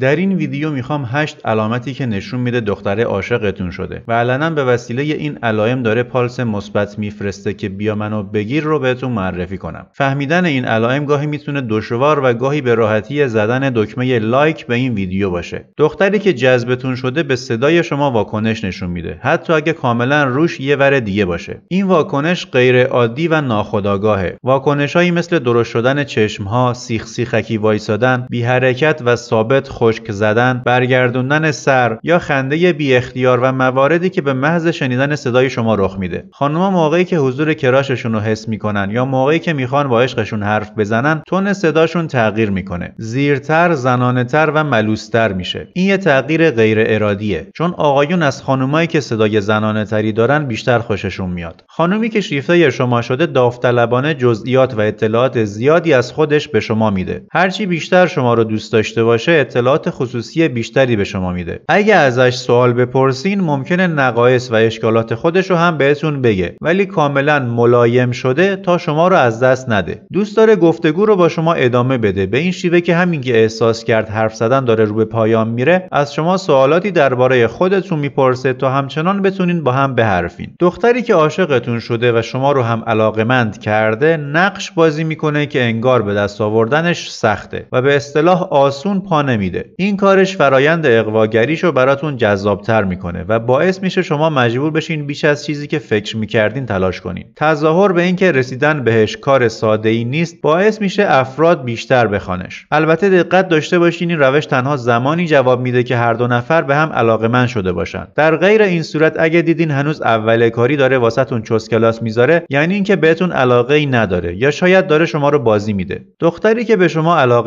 در این ویدیو میخوام هشت علامتی که نشون میده دختره عاشقتون شده و علنا به وسیله این علائم داره پالس مثبت میفرسته که بیا منو بگیر رو بهتون معرفی کنم فهمیدن این علائم گاهی میتونه دشوار و گاهی به راحتی زدن دکمه لایک به این ویدیو باشه دختری که جذبتون شده به صدای شما واکنش نشون میده حتی اگه کاملا روش یه ور دیگه باشه این واکنش غیر عادی و ناخودآگاهه واکنشهایی مثل درست شدن چشمها سیخ سیخکی وایسادن بی حرکت و ثابت خود خشک زدن برگردوندن سر یا خنده بی اختیار و مواردی که به محض شنیدن صدای شما رخ میده خانوما موقعی که حضور کراششون رو حس میکنن یا موقعی که میخوان با عشقشون حرف بزنن تون صداشون تغییر میکنه زیرتر زنانهتر و ملوستر میشه این یه تغییر غیر ارادیه چون آقایون از خانمایی که صدای زنانه تری دارن بیشتر خوششون میاد خانومی که شیفته شما شده داوطلبانه جزئیات و اطلاعات زیادی از خودش به شما میده هرچی بیشتر شما رو دوست داشته باشه اطلاعات خصوصی بیشتری به شما میده اگه ازش سوال بپرسین ممکنه نقایص و اشکالات خودش رو هم بهتون بگه ولی کاملا ملایم شده تا شما رو از دست نده دوست داره گفتگو رو با شما ادامه بده به این شیوه که همین که احساس کرد حرف زدن داره رو به پایان میره از شما سوالاتی درباره خودتون میپرسه تا همچنان بتونین با هم بحرفین دختری که عاشقتون شده و شما رو هم علاقمند کرده نقش بازی میکنه که انگار به دست آوردنش سخته و به اصطلاح آسون پا نمیده این کارش فرایند اقواگریش رو براتون جذابتر میکنه و باعث میشه شما مجبور بشین بیش از چیزی که فکر میکردین تلاش کنین تظاهر به اینکه رسیدن بهش کار ساده ای نیست باعث میشه افراد بیشتر بخوانش البته دقت داشته باشین این روش تنها زمانی جواب میده که هر دو نفر به هم علاقمند شده باشن در غیر این صورت اگه دیدین هنوز اول کاری داره واسهتون چوس کلاس میذاره یعنی اینکه بهتون علاقه ای نداره یا شاید داره شما رو بازی میده دختری که به شما علاقه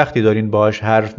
وقتی دارین باهاش حرف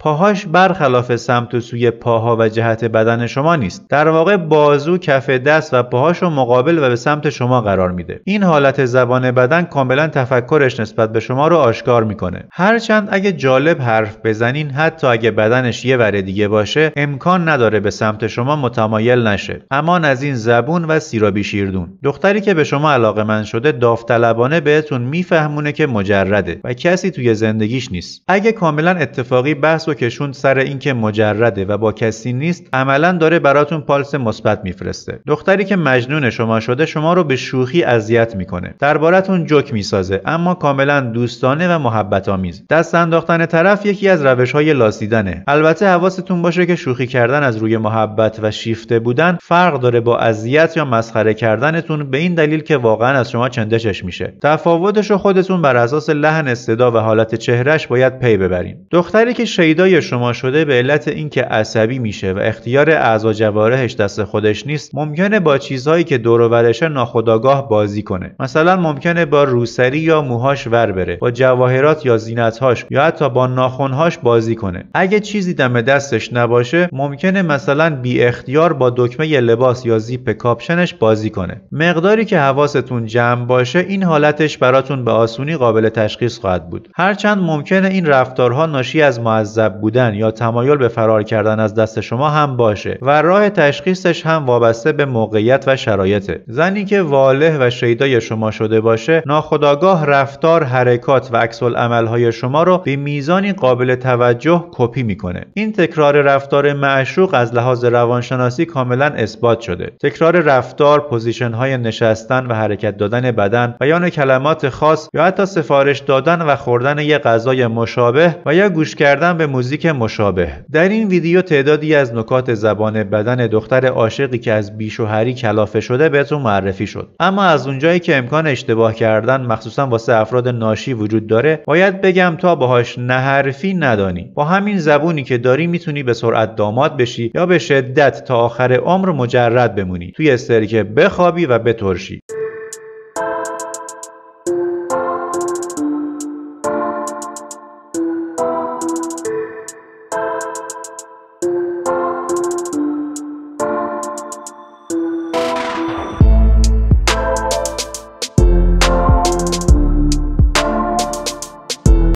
پاهاش برخلاف سمت و سوی پاها و جهت بدن شما نیست در واقع بازو کف دست و پاهاش رو مقابل و به سمت شما قرار میده این حالت زبان بدن کاملا تفکرش نسبت به شما رو آشکار میکنه هرچند اگه جالب حرف بزنین حتی اگه بدنش یه ور دیگه باشه امکان نداره به سمت شما متمایل نشه امان از این زبون و سیرابی شیردون دختری که به شما علاقه من شده داوطلبانه بهتون میفهمونه که مجرده و کسی توی زندگیش نیست اگه کاملا اتفاقی بحث و کشون سر اینکه مجرده و با کسی نیست عملا داره براتون پالس مثبت میفرسته دختری که مجنون شما شده شما رو به شوخی اذیت میکنه دربارتون جوک میسازه اما کاملا دوستانه و محبت آمیز دست انداختن طرف یکی از روش های لاسیدنه البته حواستون باشه که شوخی کردن از روی محبت و شیفته بودن فرق داره با اذیت یا مسخره کردنتون به این دلیل که واقعا از شما چندشش میشه تفاوتش خودتون بر اساس لحن صدا و حالت چهرش باید پی ببریم. دختری که شیدای شما شده به علت اینکه عصبی میشه و اختیار اعضا جوارحش دست خودش نیست ممکنه با چیزهایی که دور و ناخودآگاه بازی کنه مثلا ممکنه با روسری یا موهاش ور بره با جواهرات یا زینتهاش یا حتی با ناخونهاش بازی کنه اگه چیزی دم دستش نباشه ممکنه مثلا بی اختیار با دکمه لباس یا زیپ کاپشنش بازی کنه مقداری که حواستون جمع باشه این حالتش براتون به آسونی قابل تشخیص خواهد بود هرچند ممکنه این رفتارها ناشی از معذب بودن یا تمایل به فرار کردن از دست شما هم باشه و راه تشخیصش هم وابسته به موقعیت و شرایطه زنی که واله و شیدای شما شده باشه ناخداگاه رفتار حرکات و عکس عملهای شما رو به میزانی قابل توجه کپی میکنه این تکرار رفتار معشوق از لحاظ روانشناسی کاملا اثبات شده تکرار رفتار پوزیشن های نشستن و حرکت دادن بدن بیان کلمات خاص یا حتی سفارش دادن و خوردن یک غذای مشابه و یا گوش کردن به موزیک مشابه در این ویدیو تعدادی از نکات زبان بدن دختر عاشقی که از بیشوهری کلافه شده بهتون معرفی شد اما از اونجایی که امکان اشتباه کردن مخصوصا واسه افراد ناشی وجود داره باید بگم تا باهاش نحرفی ندانی با همین زبونی که داری میتونی به سرعت داماد بشی یا به شدت تا آخر عمر مجرد بمونی توی استریکه بخوابی و بترشی